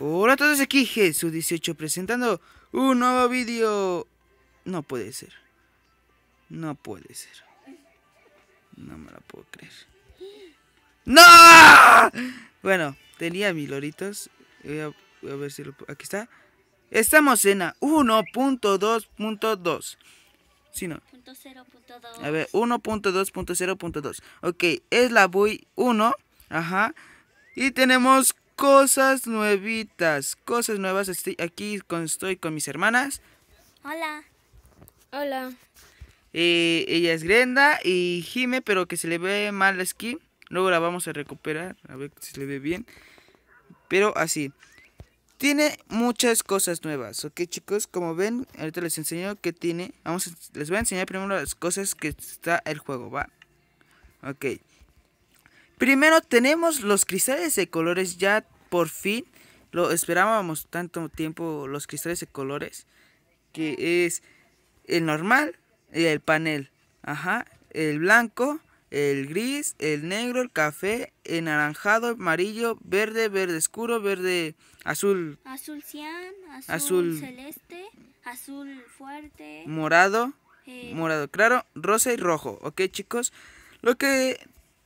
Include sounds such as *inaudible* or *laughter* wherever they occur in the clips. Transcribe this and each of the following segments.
Hola a todos, aquí Jesús18 presentando un nuevo vídeo. No puede ser. No puede ser. No me la puedo creer. ¡No! Bueno, tenía mil loritos. Voy a, ver si lo Aquí está. Estamos en la 1.2.2. Si no. A ver, 1.2.0.2. Ok, es la Vui 1. Ajá. Y tenemos cosas nuevitas, cosas nuevas. Estoy aquí, con, estoy con mis hermanas. Hola. Hola. Eh, ella es Grenda y Jime, pero que se le ve mal la skin. Luego la vamos a recuperar, a ver si se le ve bien. Pero así. Tiene muchas cosas nuevas, ¿ok chicos? Como ven, ahorita les enseño qué tiene. Vamos, les voy a enseñar primero las cosas que está el juego, ¿va? Ok. Primero tenemos los cristales de colores ya por fin. Lo esperábamos tanto tiempo los cristales de colores. Que es el normal y el panel. Ajá. El blanco, el gris, el negro, el café, el naranjado, amarillo, verde, verde oscuro, verde azul. Azul cian, azul, celeste, azul fuerte. Morado. Eh. Morado claro, rosa y rojo. Ok chicos. Lo que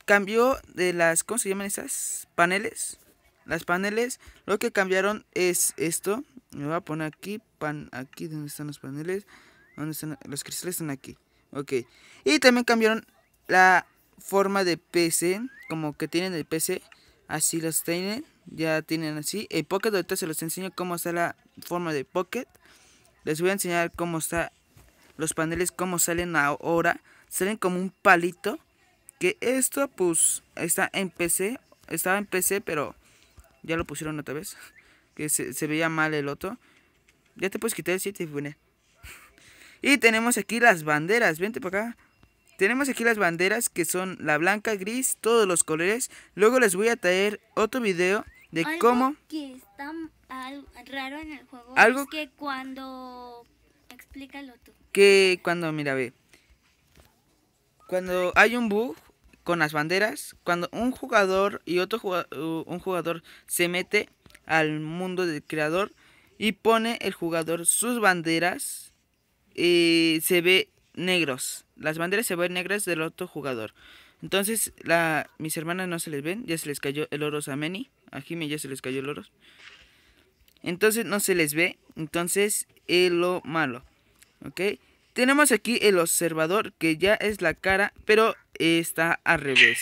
cambió de las, ¿cómo se llaman esas? Paneles. Las paneles, lo que cambiaron es esto. Me voy a poner aquí, pan, aquí donde están los paneles. Donde están los cristales están aquí. Ok. Y también cambiaron la forma de PC. Como que tienen el PC. Así los tienen. Ya tienen así. El Pocket ahorita se los enseño cómo está la forma de Pocket. Les voy a enseñar cómo está los paneles. Cómo salen ahora. Salen como un palito. Que esto, pues, está en PC. Estaba en PC, pero ya lo pusieron otra vez. *laughs* Que se, veía mal el otro. Ya te puedes quitar el 7 y *laughs* Y tenemos aquí las banderas. Vente para acá. Tenemos aquí las banderas que son la blanca, gris, todos los colores. Luego les voy a traer otro video de cómo... que está raro en el juego algo es que cuando... el tú. Que cuando, mira, ve. Cuando hay un bug, con las banderas. Cuando un jugador y otro jugador, un jugador se mete al mundo del creador y pone el jugador sus banderas, eh, se ve negros. Las banderas se ven negras del otro jugador. Entonces, la, mis hermanas no se les ven, ya se les cayó el oro a Meni, a Jimmy ya se les cayó el oro. Entonces no se les ve, entonces es lo malo, ¿ok? Tenemos aquí el observador que ya es la cara, pero está al revés.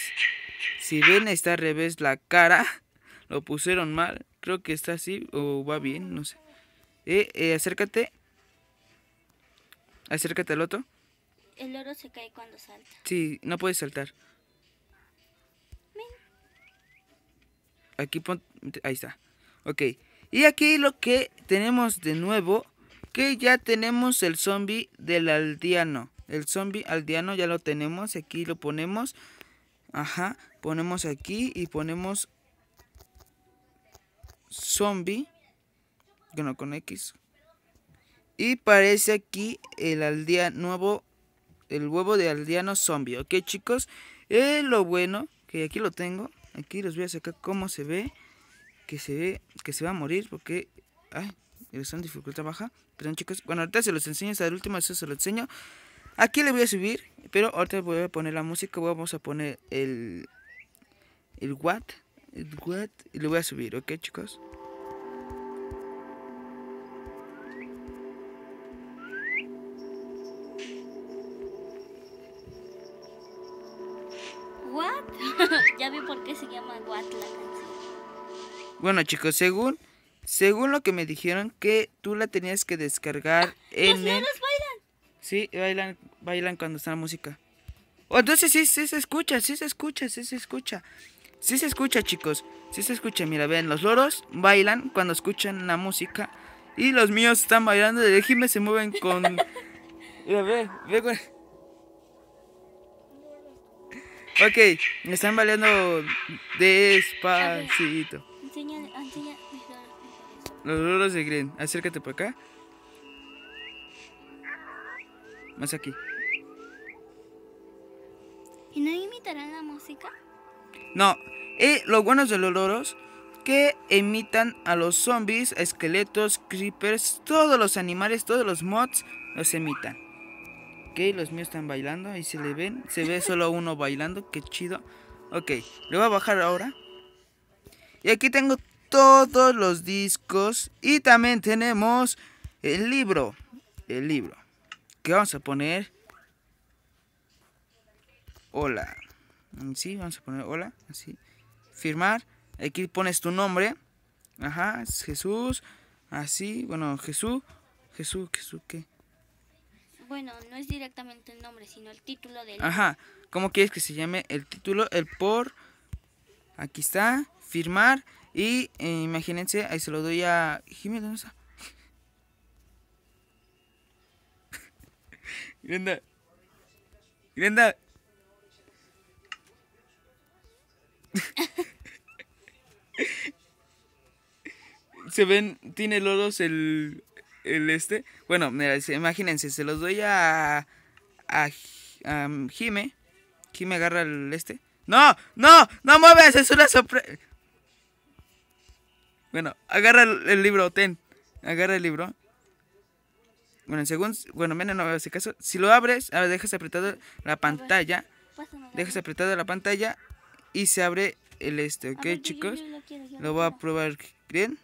Si ven, está al revés la cara. *laughs* Lo pusieron mal. Creo que está así o va bien, no sé. Eh, eh, acércate. Acércate al otro. El oro se cae cuando salta. Sí, no puedes saltar. Aquí pon... Ahí está. Ok. Y aquí lo que tenemos de nuevo que ya tenemos el zombie del aldeano. El zombie aldeano ya lo tenemos. Aquí lo ponemos. Ajá. Ponemos aquí y ponemos zombie. Bueno, con X. Y parece aquí el aldeano nuevo. El huevo de aldeano zombie. Ok, chicos. Eh, lo bueno que aquí lo tengo. Aquí los voy a sacar cómo se ve. Que se ve. Que se va a morir porque... Ay, son dificultad baja. Perdón, chicos. Bueno, ahorita se los enseño. Hasta el último, eso se los enseño. Aquí le voy a subir. Pero ahorita voy a poner la música. Vamos a poner el. El what. El what. Y le voy a subir, ¿ok, chicos? What? *laughs* ya vi por qué se llama What la canción. Bueno, chicos, según según lo que me dijeron que tú la tenías que descargar ah, en los loros bailan. Sí, bailan, bailan cuando está la música. Oh, entonces sí, sí se escucha, sí se escucha, sí se escucha. Sí se escucha, chicos. Sí se escucha. Mira, ven, los loros bailan cuando escuchan la música. Y los míos están bailando. De se mueven con. *laughs* Mira, ve, ve, güey. Ok, me están bailando despacito. Enseñale, los loros de Green. Acércate por acá. Más aquí. ¿Y no imitarán la música? No. Eh, lo bueno de los loros que imitan a los zombies, esqueletos, creepers, todos los animales, todos los mods los emitan. Ok, los míos están bailando, ahí se le ven, se ve solo uno bailando, qué chido. Ok, le voy a bajar ahora. Y aquí tengo todos los discos y también tenemos el libro, el libro, que vamos a poner hola, sí, vamos a poner hola, así, firmar, aquí pones tu nombre, ajá, es Jesús, así, bueno, Jesús, Jesús, Jesús, ¿qué? Bueno, no es directamente el nombre, sino el título del... Ajá, ¿cómo quieres que se llame el título? El por, aquí está, firmar, y eh, imagínense, ahí se lo doy a ¿Jime ¿dónde está? *laughs* Grenda. Grenda. *laughs* se ven, tiene loros el, el este. Bueno, mira, imagínense, se los doy a, a, a Jime. Jime agarra el este. No, no, no mueves, es una sorpresa. Bueno, agarra el, libro, ten. Agarra el libro. Bueno, según. Bueno, menos no ese caso. Si lo abres, a dejas apretado la pantalla. Dejas apretado la pantalla y se abre el este, ¿ok, chicos? lo, voy a probar Green.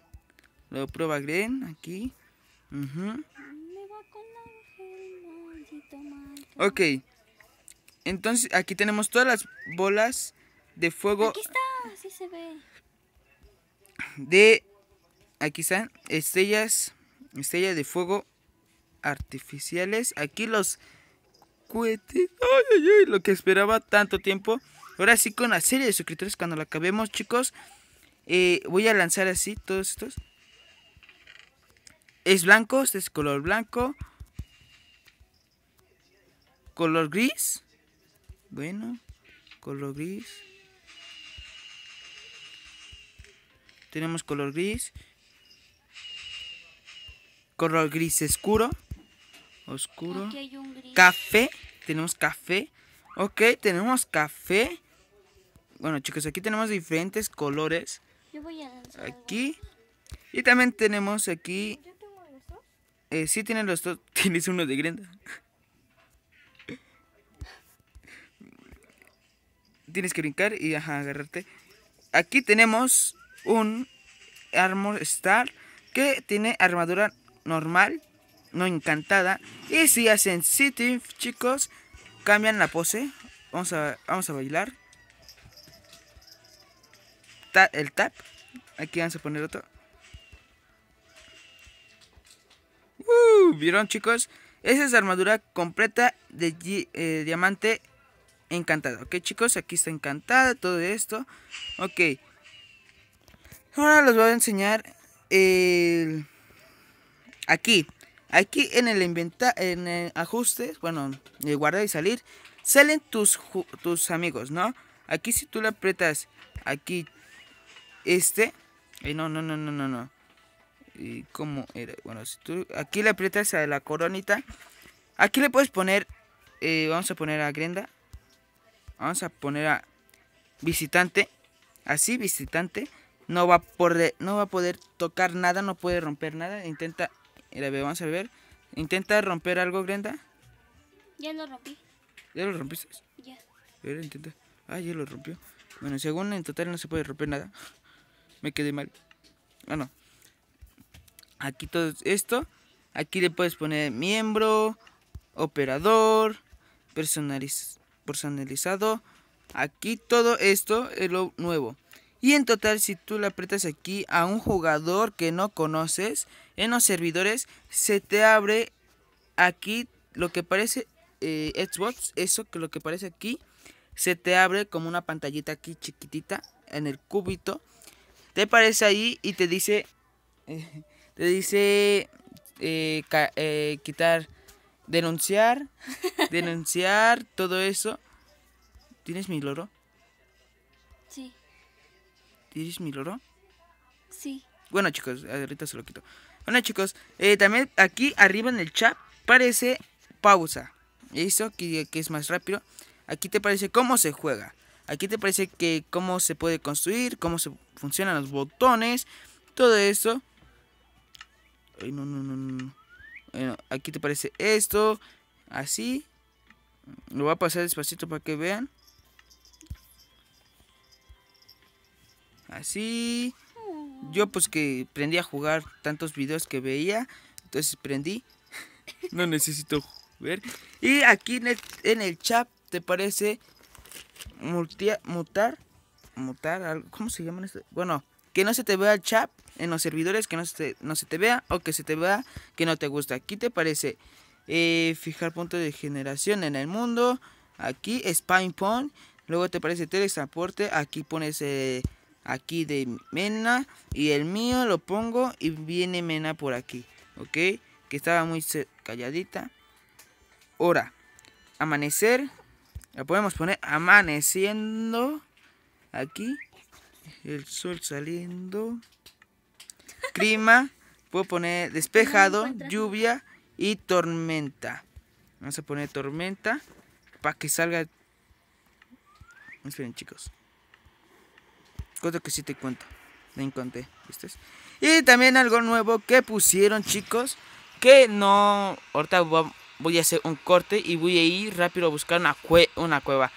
Lo prueba Green aquí. Uh Ok. Entonces, aquí tenemos todas las bolas de fuego. Aquí está, así se ve de, aquí están, estrellas, estrellas de fuego artificiales. Aquí los cohetes, ay, ay, ay, lo que esperaba tanto tiempo. Ahora sí, con la serie de suscriptores, cuando la acabemos, chicos, eh, voy a lanzar así todos estos. Es blanco, este es color blanco. Color gris. Bueno, color gris. Tenemos color gris. Color gris oscuro. Oscuro. Café. Tenemos café. Ok, tenemos café. Bueno, chicos, aquí tenemos diferentes colores. Aquí. Y también tenemos aquí... ¿Yo tengo eh, los dos? sí, tienen los Tienes uno de Grenda. Tienes que brincar y agarrarte. Aquí tenemos un Armor Star que tiene armadura normal, no encantada. Y si hacen City, chicos, cambian la pose. Vamos a, vamos a bailar. el tap. Aquí vamos a poner otro. ¿Vieron, chicos? Esa es armadura completa de eh, diamante encantado. Ok, chicos, aquí está encantada todo esto. Ok, Ahora les voy a enseñar el... Aquí, aquí en el, inventa en el ajustes, bueno, el guardar y salir, salen tus, tus amigos, ¿no? Aquí si tú le aprietas aquí este, eh, no, no, no, no, no, no. ¿Y cómo era? Bueno, si tú aquí le aprietas a la coronita, aquí le puedes poner, eh, vamos a poner a Grenda, vamos a poner a visitante, así visitante, no va, a poder, no va a poder tocar nada, no puede romper nada. Intenta, vamos a ver. Intenta romper algo, Brenda Ya lo rompí. ¿Ya lo rompiste? Ya. intenta. Ah, ya lo rompió. Bueno, según en total no se puede romper nada. Me quedé mal. Bueno Aquí todo esto. Aquí le puedes poner miembro, operador, personalizado. Aquí todo esto es lo nuevo. Y en total, si tú le aprietas aquí a un jugador que no conoces, en los servidores se te abre aquí lo que parece eh, Xbox, eso que lo que parece aquí, se te abre como una pantallita aquí chiquitita en el cúbito. Te parece ahí y te dice, *laughs* te dice eh, eh, quitar, denunciar, *laughs* denunciar, todo eso. ¿Tienes mi loro? ¿Tienes mi loro? Sí. Bueno, chicos, ahorita se lo quito. Bueno, chicos, eh, también aquí arriba en el chat parece pausa. ¿Listo? Que, que es más rápido. Aquí te parece cómo se juega. Aquí te parece que cómo se puede construir, cómo se funcionan los botones, todo eso. Ay, no, no, no, no. aquí te parece esto, así. Lo voy a pasar despacito para que vean. Así. Yo pues que prendí a jugar tantos videos que veía. Entonces prendí. No necesito ver. Y aquí en el, chat te parece mutar. Mutar, ¿cómo se llaman esto? Bueno, que no se te vea el chat en los servidores, que no se, te, no se te vea o que se te vea que no te gusta. Aquí te parece eh, fijar punto de generación en el mundo. Aquí Spine Pond. Luego te parece teletransporte. Aquí pones eh, aquí de Mena y el mío lo pongo y viene Mena por aquí, ¿ok? Que estaba muy calladita. Ahora amanecer, la podemos poner amaneciendo, aquí, el sol saliendo, clima, puedo poner despejado, lluvia y tormenta. Vamos a poner tormenta para que salga... Esperen chicos. Cosa que sí te cuento. me encontré, ¿viste? Y también algo nuevo que pusieron, chicos. Que no. Ahorita voy a hacer un corte y voy a ir rápido a buscar una, cueva.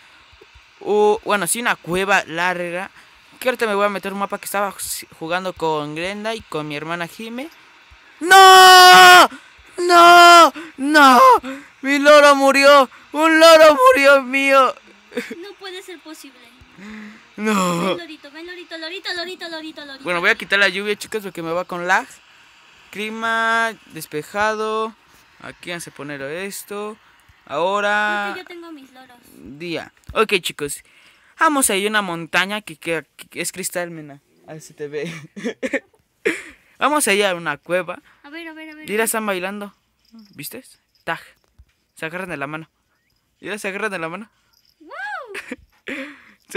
bueno, sí, una cueva larga. Que ahorita me voy a meter un mapa que estaba jugando con Grenda y con mi hermana Jime. ¡No! ¡No! ¡No! ¡Mi loro murió! ¡Un loro murió mío! No puede ser posible. No. lorito, ven, lorito, lorito, lorito, Bueno, voy a quitar la lluvia, chicos, porque me va con lag. Clima despejado. Aquí vamos a poner esto. Ahora... Día. Ok, chicos. Vamos a ir a una montaña que, es cristal, mena. Ahí se te ve. *laughs* Vamos a ir a una cueva. A ver, a ver, a ver. Mira, están bailando. ¿Viste? Tag. Se agarran de la mano. Mira, se agarran de la mano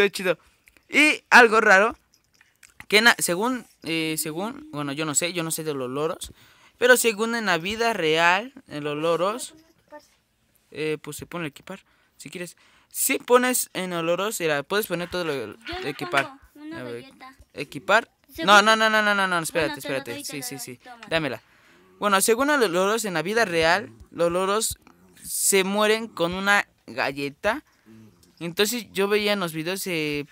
ve chido. Y algo raro, que según, eh, según, bueno, yo no sé, yo no sé de los loros, pero según en la vida real, en los loros, eh, pues se pone equipar, si quieres. Si pones en los loros, puedes poner todo lo equipar. equipar. No, no, no, no, no, no, espérate, espérate. sí, sí, sí. Dámela. Bueno, según los loros, en la vida real, los loros se mueren con una galleta entonces yo veía en los videos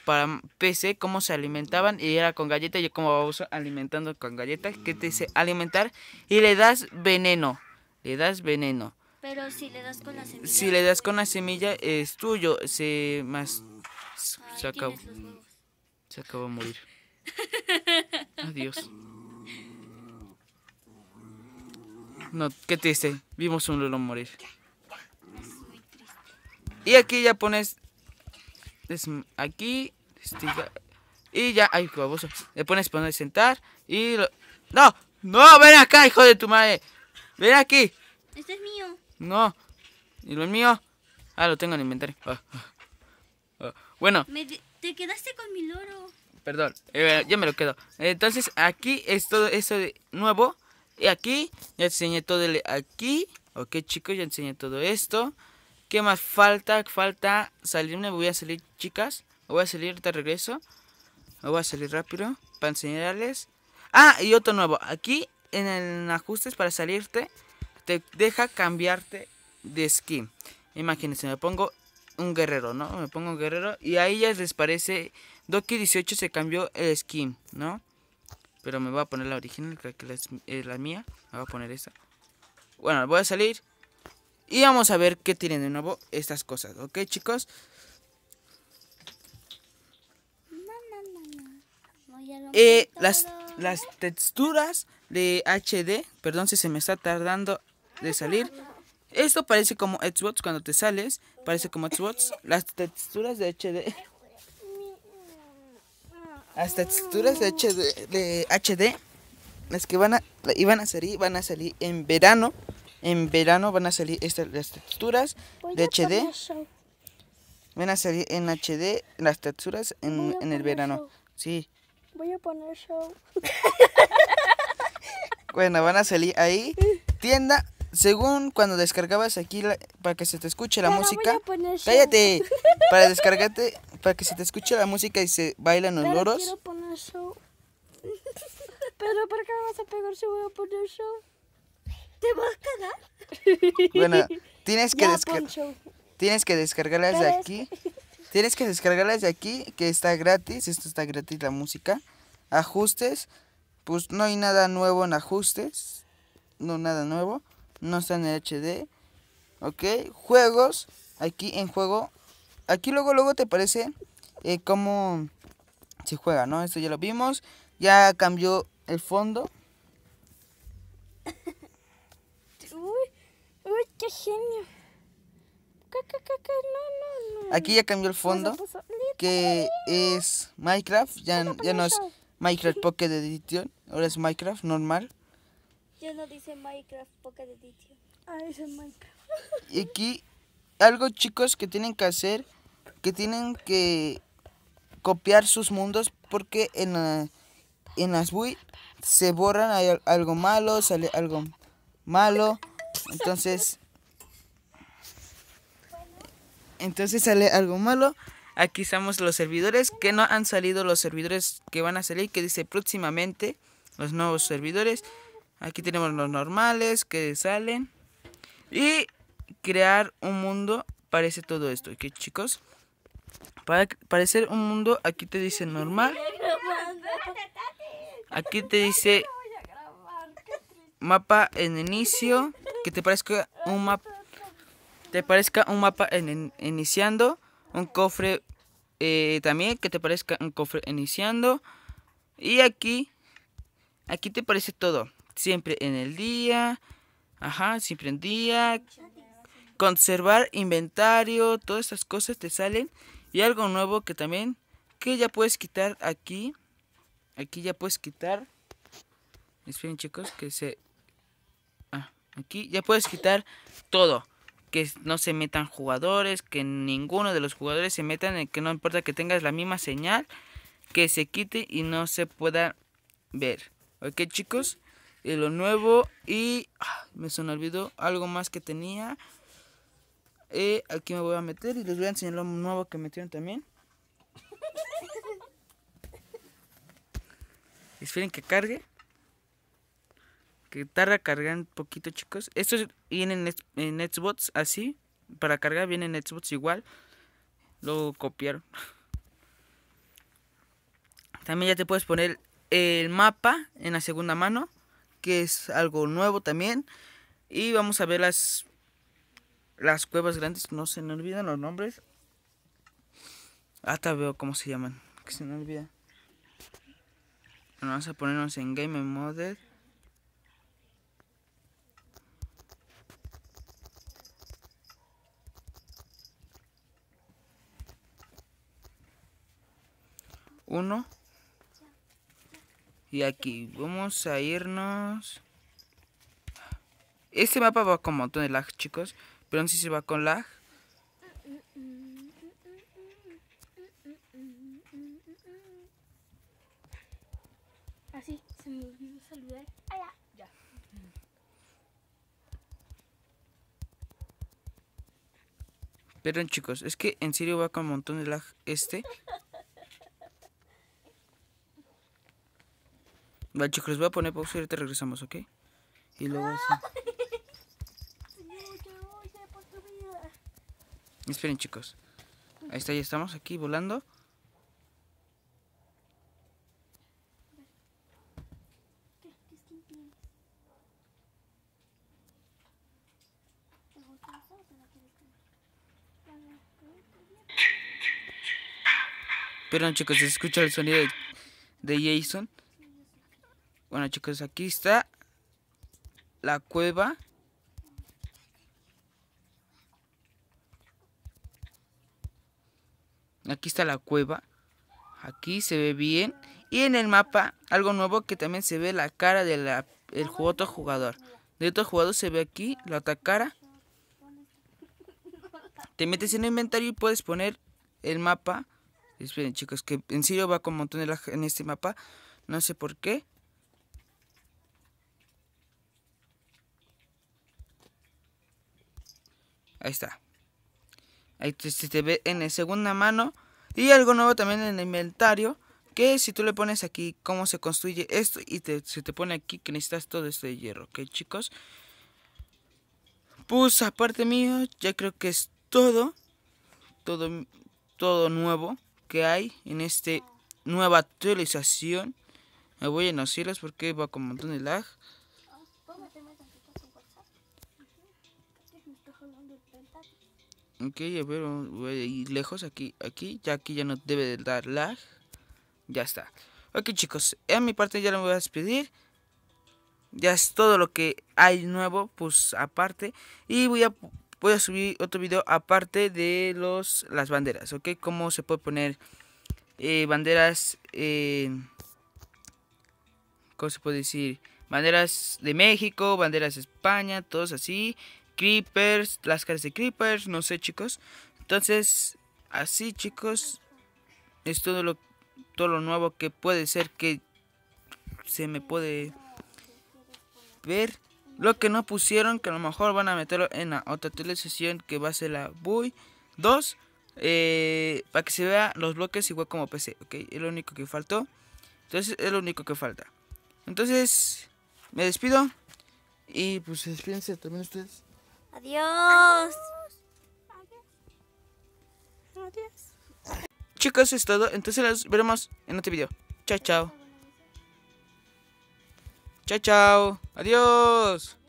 para PC cómo se alimentaban y era con galleta. yo como vamos alimentando con galletas, que te dice alimentar y le das veneno, le das veneno. Pero si le das con la semilla. Si le das con la semilla es tuyo, se más se acabó. Se acabó de morir. *laughs* Adiós. No, qué triste. Vimos un lolo morir. Y aquí ya pones aquí. Este, y ya, hay baboso. Le pones poner sentar y ¡No! ¡No! ¡Ven acá, hijo de tu madre! ¡Ven aquí! Este es mío. No. ¿Y lo mío? Ah, lo tengo en inventario. Bueno. Perdón, ya yo me lo quedo. Entonces, aquí es todo eso de nuevo. Y aquí, ya enseñé todo Aquí, ok chicos, ya enseñé todo esto. ¿Qué más falta? Falta salirme. Voy a salir, chicas. Voy a salir de regreso. voy a salir rápido para enseñarles. Ah, y otro nuevo. Aquí en el ajustes para salirte, te deja cambiarte de skin. Imagínense, me pongo un guerrero, ¿no? Me pongo un guerrero y a ya les parece Doki 18 se cambió el skin, ¿no? Pero me voy a poner la original, creo que es la mía. Me voy a poner esa. Bueno, voy a salir. Y vamos a ver qué tienen de nuevo estas cosas, ¿ok chicos? Eh, las, las texturas de HD, perdón si se me está tardando de salir. Esto parece como Xbox cuando te sales, parece como Xbox. Las texturas de HD. Las texturas de HD, de HD las que van a, iban a salir, van a salir en verano en verano van a salir estas las texturas pues de HD. Van a salir en HD las texturas en, en el verano. Sí. Voy a poner show. *laughs* bueno, van a salir ahí. Tienda, según cuando descargabas aquí para que se te escuche la música. cállate. *laughs* Para descargarte, para que se te escuche la música y se bailan los loros. *laughs* Pero ¿para qué me vas a pegar si voy a poner show? ¿Te a *laughs* Bueno, tienes que, tienes que descargarlas de aquí. *laughs* Tienes que descargarlas de aquí, que está gratis. Esto está gratis la música. Ajustes. Pues no hay nada nuevo en ajustes. No, nada nuevo. No está en HD. Ok. Juegos. Aquí en juego. Aquí luego, luego te parece eh, cómo se juega, ¿no? Esto ya lo vimos. Ya cambió el fondo. ¡Qué genio! Aquí ya cambió el fondo, que es Minecraft, ya, ya no es Minecraft Pocket Edition, ahora es Minecraft normal. Ya no dice Minecraft Pocket Edition, ah, es Minecraft. Y aquí algo chicos que tienen que hacer, que tienen que copiar sus mundos porque en, en las Wii se borran, hay algo malo, sale algo malo, entonces entonces sale algo malo. Aquí estamos los servidores que no han salido, los servidores que van a salir, que dice próximamente los nuevos servidores. Aquí tenemos los normales que salen. Y crear un mundo parece todo esto. Aquí chicos, para parecer un mundo aquí te dice normal. Aquí te dice mapa en inicio, que te parezca un mapa te parezca un mapa iniciando, un cofre eh, también que te parezca un cofre iniciando. Y aquí, aquí te parece todo. Siempre en el día, ajá, siempre en día. Conservar inventario, todas estas cosas te salen. Y algo nuevo que también, que ya puedes quitar aquí. Aquí ya puedes quitar. Esperen chicos, que se... Ah, aquí ya puedes quitar todo que no se metan jugadores, que ninguno de los jugadores se metan, eh, que no importa que tengas la misma señal, que se quite y no se pueda ver. ¿Ok chicos? Y eh, lo nuevo y ah, me se me olvidó algo más que tenía. Eh, aquí me voy a meter y les voy a enseñar lo nuevo que metieron también. *laughs* Esperen que cargue que tarda cargar un poquito, chicos. Esto viene en Xbox así. Para cargar vienen en Xbox igual. Lo copiaron. También ya te puedes poner el mapa en la segunda mano. Que es algo nuevo también. Y vamos a ver las, las cuevas grandes. No se me olvidan los nombres. Hasta veo cómo se llaman. Que se me olvida. vamos a ponernos en Game Mode. Uno y aquí vamos a irnos este mapa va con un montón de lag chicos pero no sé si va con lag así se me olvidó saludar ah, Perdón chicos, es que en serio va con un montón de lag este *laughs* Vale, chicos, les voy a poner pausa y ahorita regresamos, ¿ok? Y luego así. Esperen, chicos. Ahí está, ya estamos aquí volando. Perdón chicos, se escucha el sonido de Jason. Bueno chicos, aquí está la cueva. Aquí está la cueva. Aquí se ve bien. Y en el mapa, algo nuevo que también se ve la cara del otro jugador. De otro jugador se ve aquí la otra cara. Te metes en el inventario y puedes poner el mapa. Esperen chicos, que en serio va con un montón en este mapa. No sé por qué. Ahí está. Ahí te, te ve en segunda mano. Y algo nuevo también en el inventario. Que si tú le pones aquí cómo se construye esto. Y se te pone aquí que necesitas todo esto de hierro. ¿Ok, chicos? Pues aparte mío, ya creo que es todo. Todo, todo nuevo que hay en esta nueva actualización. Me voy a los porque va con un montón de lag. Oh, Ok, a ver, voy a ir lejos aquí, aquí, ya aquí ya no debe de dar lag. Ya está. Ok chicos, en mi parte ya lo voy a despedir. Ya es todo lo que hay nuevo, pues aparte. Y voy a, voy a subir otro video aparte de los, las banderas, ¿ok? Cómo se puede poner eh, banderas... Eh, ¿Cómo se puede decir? Banderas de México, banderas de España, todos así creepers, las caras de creepers, no sé chicos. Entonces, así chicos, es todo lo, todo lo nuevo que puede ser que se me puede ver. Lo que no pusieron, que a lo mejor van a meterlo en la otra televisión que va a ser la bui 2. Eh, para que se vea los bloques igual como PC, ok, es lo único que faltó. Entonces es lo único que falta. Entonces, me despido. Y pues despídense también ustedes. Adiós. Adiós. Chicos, es todo. Entonces nos veremos en otro video. Chao, chao. Chao, chao. Adiós.